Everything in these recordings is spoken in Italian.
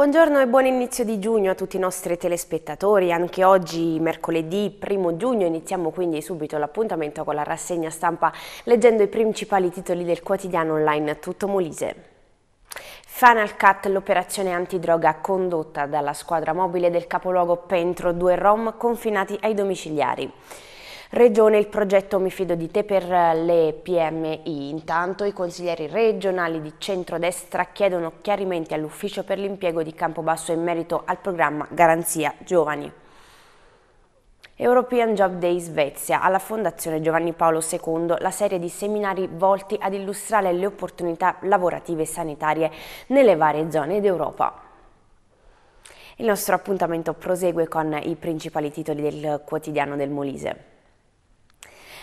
Buongiorno e buon inizio di giugno a tutti i nostri telespettatori. Anche oggi, mercoledì 1 giugno, iniziamo quindi subito l'appuntamento con la rassegna stampa leggendo i principali titoli del quotidiano online Tutto Molise. Final Cut, l'operazione antidroga condotta dalla squadra mobile del capoluogo Pentro, due rom confinati ai domiciliari. Regione il progetto Mi fido di te per eh, le PMI. Intanto i consiglieri regionali di centrodestra chiedono chiarimenti all'ufficio per l'impiego di Campobasso in merito al programma Garanzia Giovani. European Job Day Svezia, alla Fondazione Giovanni Paolo II, la serie di seminari volti ad illustrare le opportunità lavorative e sanitarie nelle varie zone d'Europa. Il nostro appuntamento prosegue con i principali titoli del quotidiano del Molise.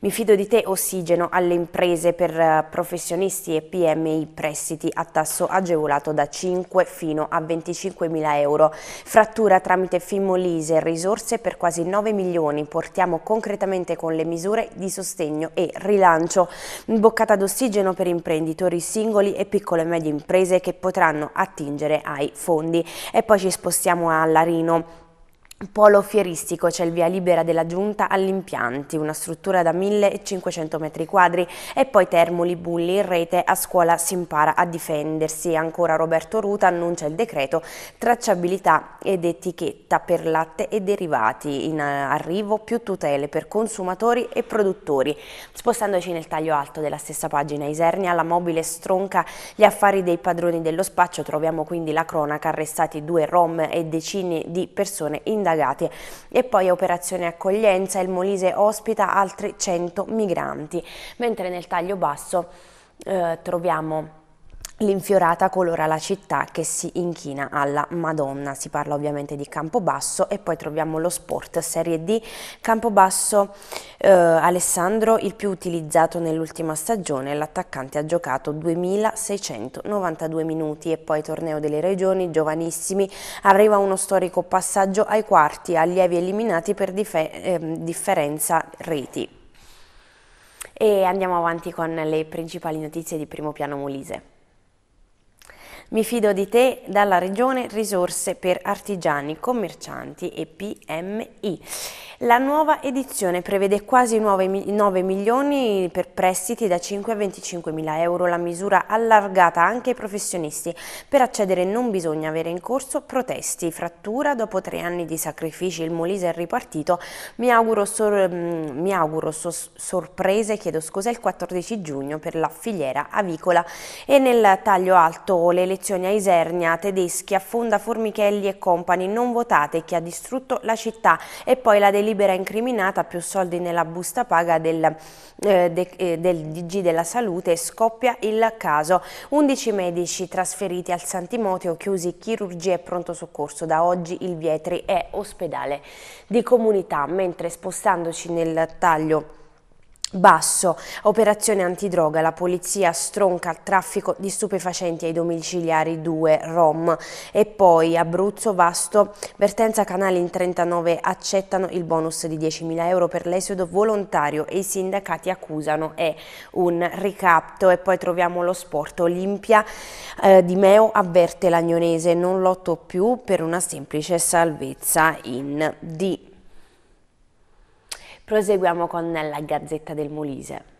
Mi fido di te ossigeno alle imprese per eh, professionisti e PMI prestiti a tasso agevolato da 5 fino a 25 mila euro. Frattura tramite Fimolise, risorse per quasi 9 milioni. Portiamo concretamente con le misure di sostegno e rilancio. Boccata d'ossigeno per imprenditori singoli e piccole e medie imprese che potranno attingere ai fondi. E poi ci spostiamo a Larino. Polo fieristico, c'è il via libera della giunta all'impianti, una struttura da 1500 metri quadri e poi Termoli, Bulli in rete, a scuola si impara a difendersi. Ancora Roberto Ruta annuncia il decreto tracciabilità ed etichetta per latte e derivati, in eh, arrivo più tutele per consumatori e produttori. Spostandoci nel taglio alto della stessa pagina Isernia, la mobile stronca gli affari dei padroni dello spaccio, troviamo quindi la cronaca, arrestati due rom e decine di persone indagate indagati. E poi operazione accoglienza, il Molise ospita altri 100 migranti, mentre nel taglio basso eh, troviamo L'infiorata colora la città che si inchina alla Madonna, si parla ovviamente di Campobasso e poi troviamo lo sport Serie D, Campobasso eh, Alessandro il più utilizzato nell'ultima stagione, l'attaccante ha giocato 2692 minuti e poi torneo delle regioni, giovanissimi, arriva uno storico passaggio ai quarti, allievi eliminati per eh, differenza reti. E andiamo avanti con le principali notizie di primo piano Molise. Mi fido di te dalla Regione Risorse per Artigiani, Commercianti e PMI. La nuova edizione prevede quasi 9, 9 milioni per prestiti da 5 a 25 mila euro, la misura allargata anche ai professionisti. Per accedere non bisogna avere in corso protesti, frattura, dopo tre anni di sacrifici il Molise è ripartito, mi auguro, sor, mm, mi auguro so, sorprese, chiedo scusa, il 14 giugno per la filiera avicola e nel taglio alto le elezioni elezioni a Isernia, tedeschi, affonda Formichelli e compagni, non votate chi ha distrutto la città e poi la delibera incriminata, più soldi nella busta paga del, eh, de, eh, del DG della salute, scoppia il caso. 11 medici trasferiti al Santimoteo, chiusi chirurgia e pronto soccorso, da oggi il Vietri è ospedale di comunità, mentre spostandoci nel taglio Basso, operazione antidroga, la polizia stronca il traffico di stupefacenti ai domiciliari 2 Rom e poi Abruzzo, Vasto, vertenza canali in 39 accettano il bonus di 10.000 euro per l'esodo volontario e i sindacati accusano è un ricapto e poi troviamo lo sport Olimpia eh, di Meo avverte l'Agnonese non lotto più per una semplice salvezza in D. Proseguiamo con la Gazzetta del Molise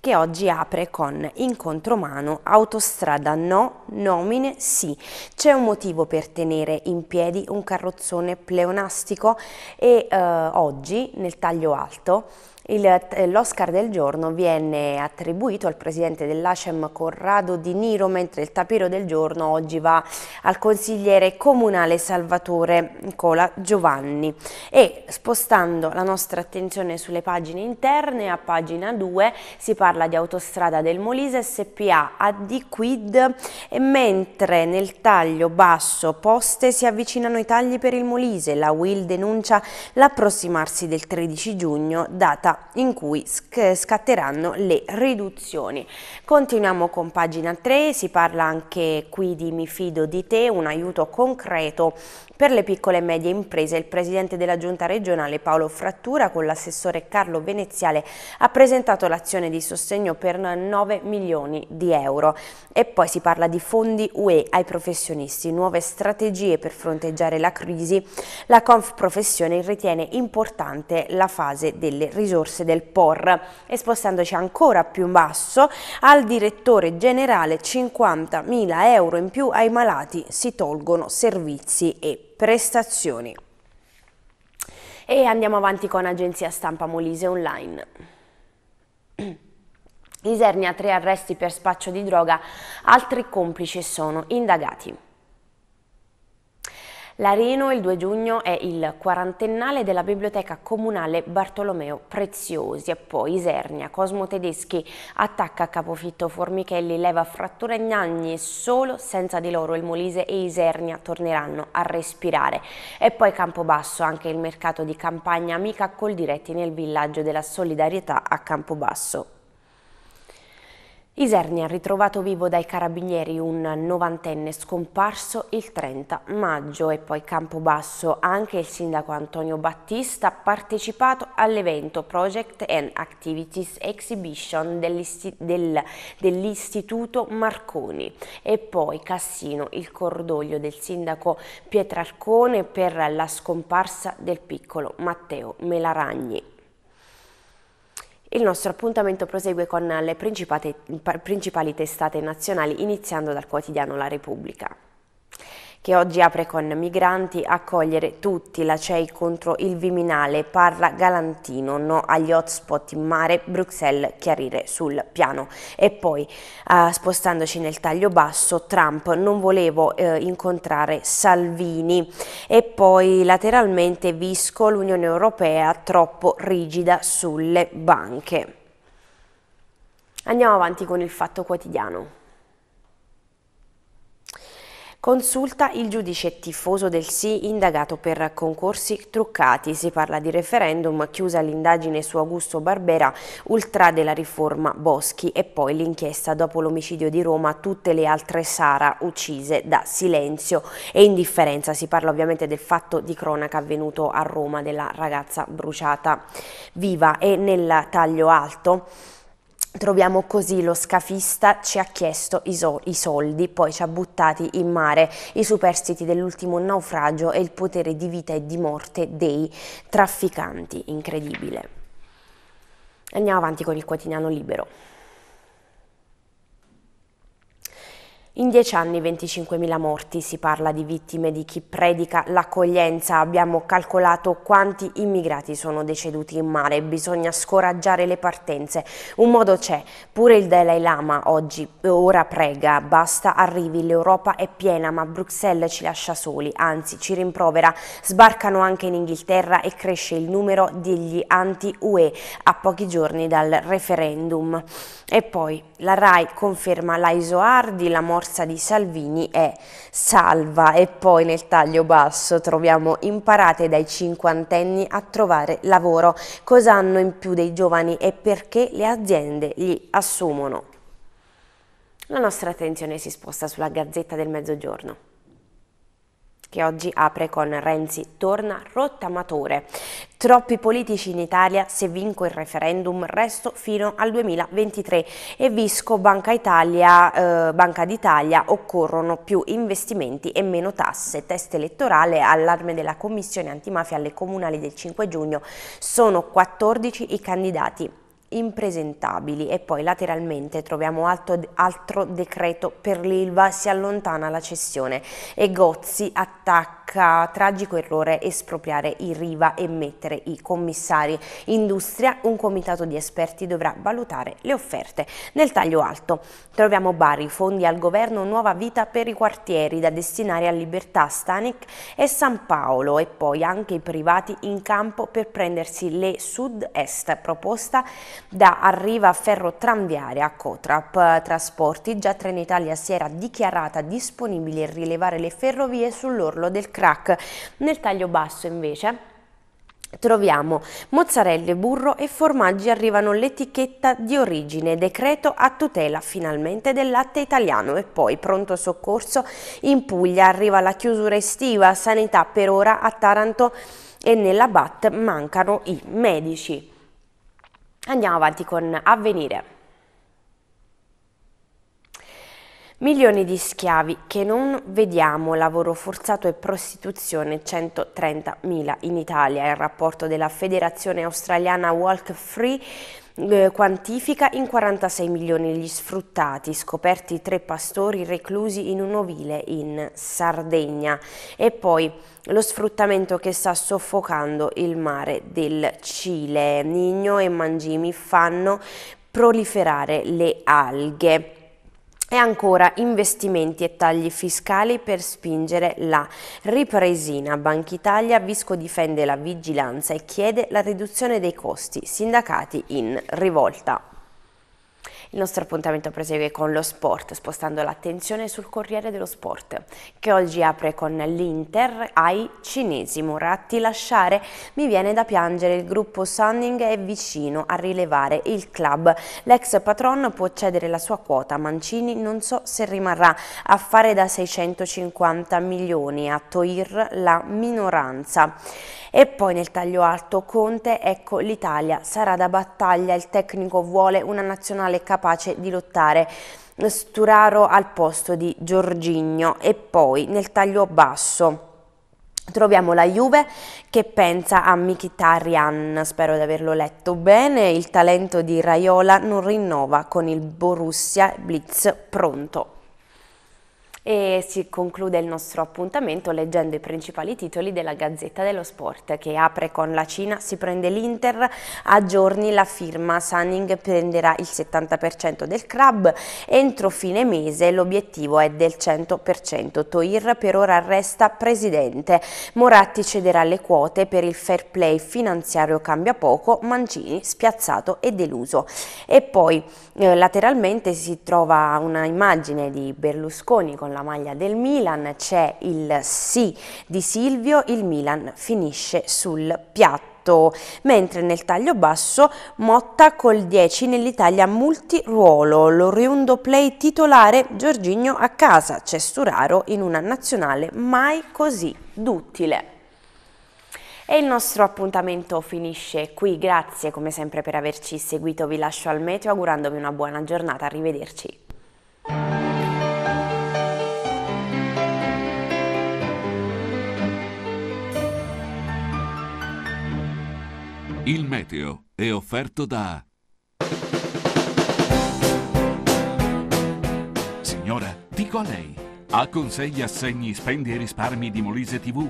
che oggi apre con incontro mano, autostrada no, nomine sì. C'è un motivo per tenere in piedi un carrozzone pleonastico e eh, oggi nel taglio alto eh, l'Oscar del giorno viene attribuito al presidente dell'ACEM Corrado Di Niro, mentre il tapiro del giorno oggi va al consigliere comunale Salvatore Cola Giovanni. E spostando la nostra attenzione sulle pagine interne, a pagina 2 si parla di Autostrada del Molise SPA a di Quid, mentre nel taglio basso poste si avvicinano i tagli per il Molise, la WIL denuncia l'approssimarsi del 13 giugno, data in cui eh, scatteranno le riduzioni. Continuiamo con pagina 3, si parla anche qui di Mi fido di te, un aiuto concreto per le piccole e medie imprese il presidente della giunta regionale Paolo Frattura con l'assessore Carlo Veneziale ha presentato l'azione di sostegno per 9 milioni di euro e poi si parla di fondi UE ai professionisti, nuove strategie per fronteggiare la crisi. La Conf Professione ritiene importante la fase delle risorse del POR e spostandoci ancora più in basso al direttore generale 50.000 euro in più ai malati si tolgono servizi e prestazioni. E andiamo avanti con Agenzia Stampa Molise Online. Isernia, tre arresti per spaccio di droga, altri complici sono indagati. L'areno il 2 giugno è il quarantennale della biblioteca comunale Bartolomeo Preziosi e poi Isernia, Cosmo Tedeschi attacca Capofitto Formichelli, leva frattura e gnagni e solo senza di loro il Molise e Isernia torneranno a respirare. E poi Campobasso, anche il mercato di campagna amica col diretti nel villaggio della solidarietà a Campobasso. Isernia ha ritrovato vivo dai carabinieri un novantenne scomparso il 30 maggio e poi Campobasso. Anche il sindaco Antonio Battista ha partecipato all'evento Project and Activities Exhibition dell'Istituto Marconi e poi Cassino il cordoglio del sindaco Pietrarcone per la scomparsa del piccolo Matteo Melaragni. Il nostro appuntamento prosegue con le principali testate nazionali, iniziando dal quotidiano La Repubblica che oggi apre con migranti accogliere tutti la CEI contro il Viminale, parla Galantino, no agli hotspot in mare, Bruxelles chiarire sul piano. E poi eh, spostandoci nel taglio basso, Trump non volevo eh, incontrare Salvini e poi lateralmente Visco l'Unione Europea troppo rigida sulle banche. Andiamo avanti con il fatto quotidiano. Consulta il giudice tifoso del sì indagato per concorsi truccati. Si parla di referendum, chiusa l'indagine su Augusto Barbera, ultra della riforma Boschi e poi l'inchiesta dopo l'omicidio di Roma tutte le altre Sara uccise da silenzio e indifferenza. Si parla ovviamente del fatto di cronaca avvenuto a Roma della ragazza bruciata viva e nel taglio alto Troviamo così lo scafista ci ha chiesto i, so i, soldi, poi ci ha buttati in mare, i superstiti dell'ultimo naufragio e il potere di vita e di morte dei trafficanti. Incredibile. Andiamo avanti con il quotidiano libero. In dieci anni 25.000 morti, si parla di vittime di chi predica l'accoglienza, abbiamo calcolato quanti immigrati sono deceduti in mare, bisogna scoraggiare le partenze, un modo c'è, pure il Dalai Lama oggi, eh, ora prega, basta arrivi, l'Europa è piena ma Bruxelles ci lascia soli, anzi ci rimprovera, sbarcano anche in Inghilterra e cresce il numero degli anti-UE a pochi giorni dal referendum. E poi la RAI conferma la la morte piazza di Salvini è salva e poi nel taglio basso troviamo imparate dai cinquantenni a trovare lavoro. Cosa hanno in più dei giovani e perché le aziende li assumono? La nostra attenzione si sposta sulla Gazzetta del Mezzogiorno che oggi apre con Renzi torna rottamatore. Troppi politici in Italia, se vinco il referendum resto fino al 2023 e Visco Banca Italia, eh, Banca d'Italia occorrono più investimenti e meno tasse. Test elettorale, allarme della Commissione antimafia alle comunali del 5 giugno. Sono 14 i candidati impresentabili e poi lateralmente troviamo alto, altro decreto per l'Ilva, si allontana la cessione e Gozzi attacca H, tragico errore espropriare i Riva e mettere i commissari. Industria, un comitato di esperti dovrà valutare le offerte. Nel taglio alto troviamo Bari, fondi al governo, nuova vita per i quartieri da destinare a Libertà, Stanic e San Paolo e poi anche i privati in campo per prendersi le sud-est proposta da Arriva Ferro Tranviaria a Cotrap Trasporti. Già Trenitalia si era dichiarata disponibile a rilevare le ferrovie sull'orlo del crack. Nel taglio basso invece Troviamo mozzarella, burro e formaggi arrivano l'etichetta di origine, decreto a tutela finalmente del latte italiano e poi pronto soccorso in Puglia, arriva la chiusura estiva, sanità per ora a Taranto e nella BAT mancano i medici. Andiamo avanti con avvenire. Milioni di schiavi che non vediamo, lavoro forzato e prostituzione 130.000 in Italia. Il rapporto della Federazione Australiana Walk Free eh, quantifica in 46 milioni gli sfruttati, scoperti tre pastori reclusi in un ovile in Sardegna. E poi lo sfruttamento che sta soffocando il mare del Cile. Nigno e Mangimi fanno proliferare le alghe. E ancora investimenti e tagli fiscali per spingere la ripresina. Banca Italia, Visco difende la vigilanza e chiede la riduzione dei costi. Sindacati in rivolta. Il nostro appuntamento prosegue con lo sport, spostando l'attenzione sul Corriere dello Sport, che oggi apre con l'Inter ai cinesi. Moratti lasciare, mi viene da piangere, il gruppo Sunning è vicino a rilevare il club. L'ex patron può cedere la sua quota, Mancini non so se rimarrà a fare da 650 milioni a Toir la minoranza. E poi nel taglio alto Conte, ecco l'Italia sarà da battaglia, il tecnico vuole una nazionale capacità capace di lottare. Sturaro al posto di Giorgigno e poi nel taglio basso Troviamo la Juve che pensa a Mkhitaryan, spero di averlo letto bene, il talento di Raiola non rinnova con il Borussia Blitz pronto e si conclude il nostro appuntamento leggendo i principali titoli della Gazzetta dello Sport che apre con la Cina, si prende l'Inter, a giorni la firma, Sunning prenderà il 70% del club, entro fine mese l'obiettivo è del 100%, Toir per ora resta presidente, Moratti cederà le quote per il fair play finanziario cambia poco, Mancini spiazzato e deluso. E poi eh, lateralmente si trova una immagine di Berlusconi con la maglia del Milan, c'è il sì di Silvio, il Milan finisce sul piatto mentre nel taglio basso Motta col 10 nell'Italia multiruolo, l'oriundo play titolare Giorginio a casa, Cesturaro in una nazionale mai così duttile. E il nostro appuntamento finisce qui, grazie come sempre per averci seguito, vi lascio al meteo augurandovi una buona giornata, arrivederci. Il meteo è offerto da... Signora, dico a lei, ha con sé gli assegni spendi e risparmi di Molise TV?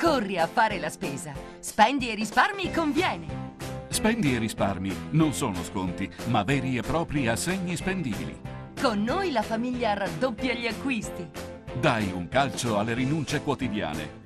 Corri a fare la spesa. Spendi e risparmi conviene. Spendi e risparmi non sono sconti, ma veri e propri assegni spendibili. Con noi la famiglia raddoppia gli acquisti. Dai un calcio alle rinunce quotidiane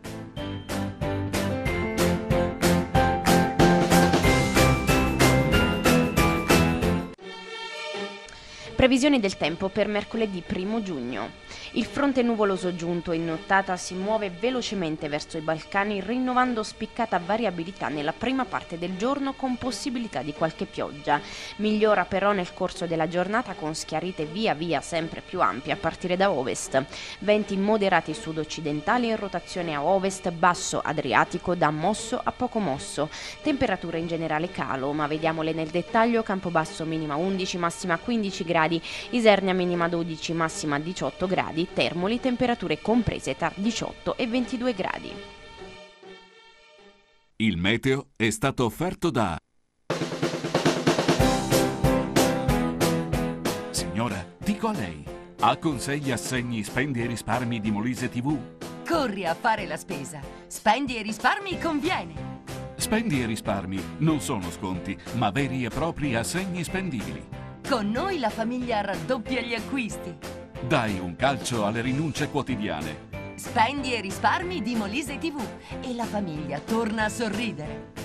Previsioni del tempo per mercoledì 1 giugno. Il fronte nuvoloso giunto in nottata si muove velocemente verso i Balcani rinnovando spiccata variabilità nella prima parte del giorno con possibilità di qualche pioggia. Migliora però nel corso della giornata con schiarite via via sempre più ampie a partire da ovest. Venti moderati sud-occidentali in rotazione a ovest basso adriatico da mosso a poco mosso. Temperature in generale calo, ma vediamole nel dettaglio Campobasso minima 11, massima 15 gradi gradi, Isernia minima 12, massima 18 gradi, Termoli temperature comprese tra 18 e 22 gradi. Il meteo è stato offerto da... Signora, dico a lei, ha con assegni spendi e risparmi di Molise TV? Corri a fare la spesa. Spendi e risparmi conviene. Spendi e risparmi non sono sconti, ma veri e propri assegni spendibili. Con noi la famiglia raddoppia gli acquisti. Dai un calcio alle rinunce quotidiane. Spendi e risparmi di Molise TV e la famiglia torna a sorridere.